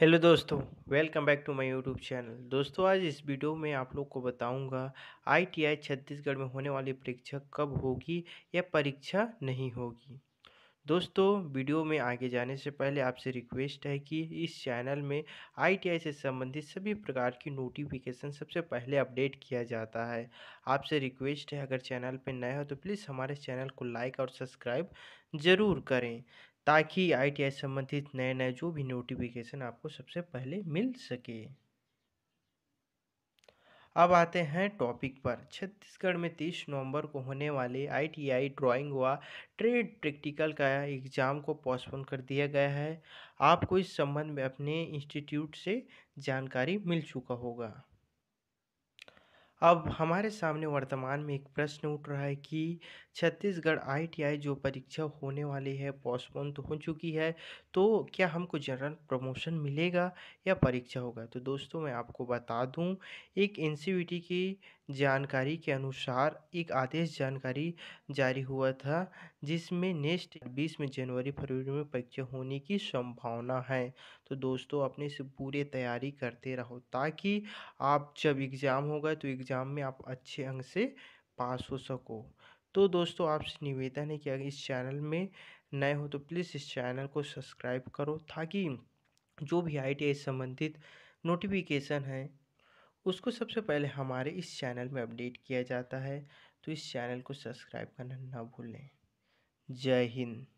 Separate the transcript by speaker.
Speaker 1: hello दोस्तों welcome back to my YouTube channel दोस्तों आज इस वीडियो में आप लोग को बताऊंगा आईटीआई छत्तीसगढ़ में होने वाली परीक्षा कब होगी या परीक्षा नहीं होगी दोस्तों वीडियो में आगे जाने से पहले आपसे रिक्वेस्ट है कि इस चैनल में आईटीआई से संबंधित सभी प्रकार की नोटिफिकेशन सबसे पहले अपडेट किया जाता है आपसे रिक्वेस्ट है अगर चैनल पर नए हो तो प्लीज़ हमारे चैनल को लाइक और सब्सक्राइब ज़रूर करें ताकि आईटीआई संबंधित नए नए जो भी नोटिफिकेशन आपको सबसे पहले मिल सके अब आते हैं टॉपिक पर छत्तीसगढ़ में तीस नवंबर को होने वाले आईटीआई ड्राइंग व ट्रेड प्रैक्टिकल का एग्ज़ाम को पोस्टपोन कर दिया गया है आपको इस संबंध में अपने इंस्टीट्यूट से जानकारी मिल चुका होगा अब हमारे सामने वर्तमान में एक प्रश्न उठ रहा है कि छत्तीसगढ़ आईटीआई जो परीक्षा होने वाली है पोस्टपोन तो हो चुकी है तो क्या हमको जनरल प्रमोशन मिलेगा या परीक्षा होगा तो दोस्तों मैं आपको बता दूं एक एन e की जानकारी के अनुसार एक आदेश जानकारी जारी हुआ था जिसमें नेक्स्ट बीस में जनवरी फरवरी में परीक्षा होने की संभावना है तो दोस्तों अपने से पूरे तैयारी करते रहो ताकि आप जब एग्ज़ाम होगा तो एग्ज़ाम एग्ज़ाम में आप अच्छे अंक से पास हो सको तो दोस्तों आपसे निवेदन है कि अगर इस चैनल में नए हो तो प्लीज़ इस चैनल को सब्सक्राइब करो ताकि जो भी आई संबंधित नोटिफिकेशन है उसको सबसे पहले हमारे इस चैनल में अपडेट किया जाता है तो इस चैनल को सब्सक्राइब करना ना भूलें जय हिंद